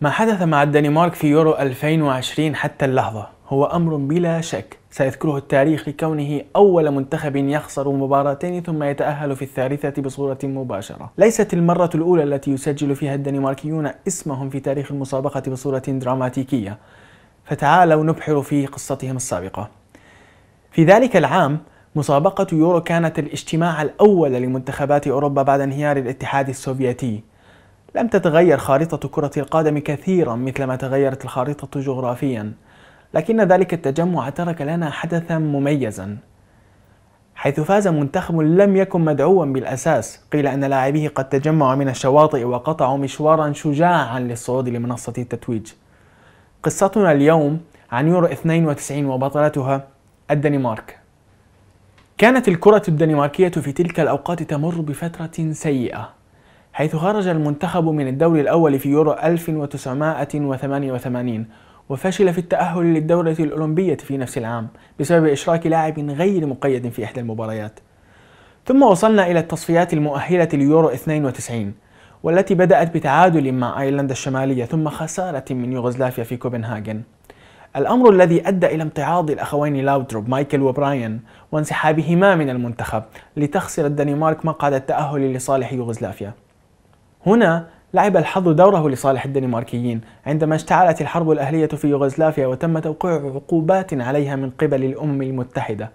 ما حدث مع الدنمارك في يورو 2020 حتى اللحظة هو أمر بلا شك سيذكره التاريخ لكونه أول منتخب يخسر مباراتين ثم يتأهل في الثالثة بصورة مباشرة ليست المرة الأولى التي يسجل فيها الدنماركيون اسمهم في تاريخ المسابقة بصورة دراماتيكية فتعالوا نبحر في قصتهم السابقة في ذلك العام مسابقة يورو كانت الاجتماع الأول لمنتخبات أوروبا بعد انهيار الاتحاد السوفيتي لم تتغير خارطة كرة القدم كثيرا مثلما تغيرت الخارطة جغرافيا لكن ذلك التجمع ترك لنا حدثا مميزا حيث فاز منتخب لم يكن مدعوا بالأساس قيل أن لاعبيه قد تجمعوا من الشواطئ وقطعوا مشوارا شجاعا للصعود لمنصة التتويج قصتنا اليوم عن يورو 92 وبطلتها الدنمارك كانت الكرة الدنماركية في تلك الأوقات تمر بفترة سيئة حيث خرج المنتخب من الدور الأول في يورو 1988 وفشل في التأهل للدورة الأولمبية في نفس العام بسبب إشراك لاعب غير مقيد في إحدى المباريات ثم وصلنا إلى التصفيات المؤهلة ليورو 92 والتي بدأت بتعادل مع أيرلندا الشمالية ثم خسارة من يوغوسلافيا في كوبنهاجن الأمر الذي أدى إلى امتعاض الأخوين لاودروب مايكل وبراين وانسحابهما من المنتخب لتخسر الدنمارك مقعد التأهل لصالح يوغوسلافيا هنا لعب الحظ دوره لصالح الدنماركيين عندما اشتعلت الحرب الأهلية في يوغوسلافيا وتم توقيع عقوبات عليها من قبل الأمم المتحدة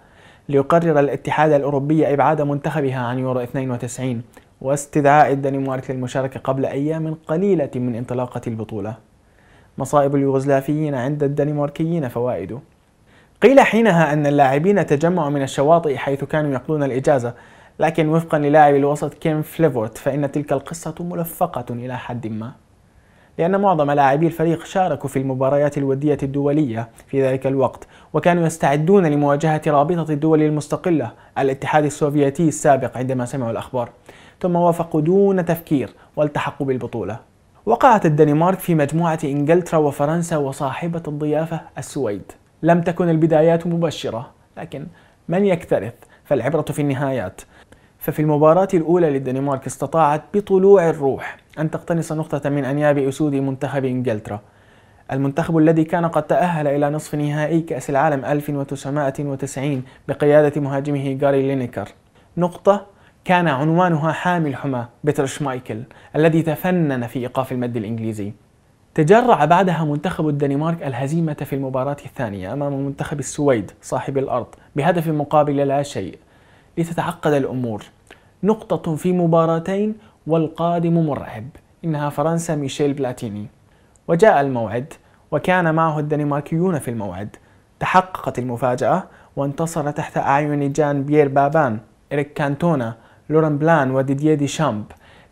ليقرر الاتحاد الأوروبي إبعاد منتخبها عن يورو 92 واستدعاء الدنمارك للمشاركة قبل أيام قليلة من انطلاقة البطولة مصائب اليوغوسلافيين عند الدنماركيين فوائد قيل حينها أن اللاعبين تجمعوا من الشواطئ حيث كانوا يقضون الإجازة لكن وفقا للاعب الوسط كيم فليفورت فإن تلك القصة ملفقة إلى حد ما لأن معظم لاعبي الفريق شاركوا في المباريات الودية الدولية في ذلك الوقت وكانوا يستعدون لمواجهة رابطة الدول المستقلة الاتحاد السوفيتي السابق عندما سمعوا الأخبار ثم وافقوا دون تفكير والتحقوا بالبطولة وقعت الدنمارك في مجموعة إنجلترا وفرنسا وصاحبة الضيافة السويد لم تكن البدايات مبشرة لكن من يكترث فالعبرة في النهايات ففي المباراة الأولى للدنمارك استطاعت بطلوع الروح أن تقتنص نقطة من أنياب أسود منتخب إنجلترا المنتخب الذي كان قد تأهل إلى نصف نهائي كأس العالم 1990 بقيادة مهاجمه غاري لينيكر نقطة كان عنوانها حامي الحمى بيتر شمايكل الذي تفنن في إيقاف المد الإنجليزي تجرع بعدها منتخب الدنمارك الهزيمة في المباراة الثانية أمام منتخب السويد صاحب الأرض بهدف مقابل لا شيء لتتعقد الأمور نقطة في مباراتين والقادم مرعب إنها فرنسا ميشيل بلاتيني وجاء الموعد وكان معه الدنماركيون في الموعد تحققت المفاجأة وانتصر تحت أعين جان بيير بابان إريك كانتونا لورن بلان وديدي دي شامب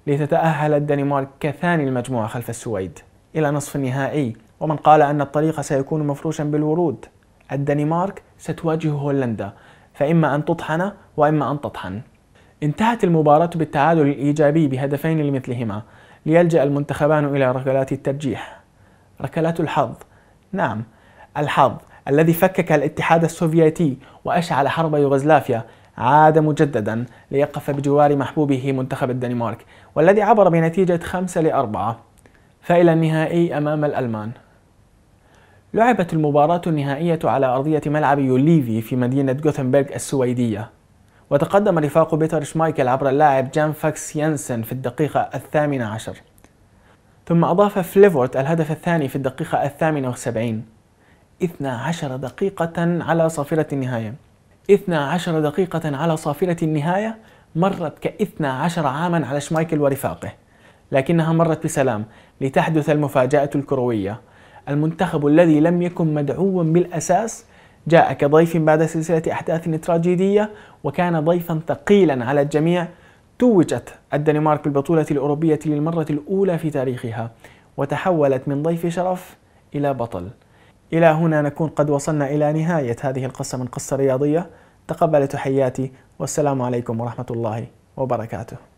لتتأهل الدنمارك كثاني المجموعة خلف السويد إلى نصف النهائي ومن قال أن الطريق سيكون مفروشا بالورود الدنمارك ستواجه هولندا فإما أن تطحن وإما أن تطحن انتهت المباراة بالتعادل الإيجابي بهدفين لمثلهما ليلجأ المنتخبان إلى ركلات الترجيح ركلات الحظ نعم الحظ الذي فكك الاتحاد السوفيتي وأشعل حرب يوغوسلافيا عاد مجددا ليقف بجوار محبوبه منتخب الدنمارك والذي عبر بنتيجة 5 لأربعة فإلى النهائي أمام الألمان لعبت المباراة النهائية على أرضية ملعب يوليفي في مدينة غوثنبرغ السويدية وتقدم رفاق بيتر شمايكل عبر اللاعب جان فاكس يانسن في الدقيقة الثامنة عشر ثم أضاف فليفورت الهدف الثاني في الدقيقة الثامنة والسبعين عشر دقيقة على صافرة النهاية عشر دقيقة على صافرة النهاية مرت ك 12 عاما على شمايكل ورفاقه لكنها مرت بسلام لتحدث المفاجأة الكروية المنتخب الذي لم يكن مدعوا بالأساس جاء كضيف بعد سلسلة أحداث تراجيدية وكان ضيفا ثقيلا على الجميع توجت الدنمارك بالبطولة الأوروبية للمرة الأولى في تاريخها وتحولت من ضيف شرف إلى بطل إلى هنا نكون قد وصلنا إلى نهاية هذه القصة من قصة رياضية تقبل تحياتي والسلام عليكم ورحمة الله وبركاته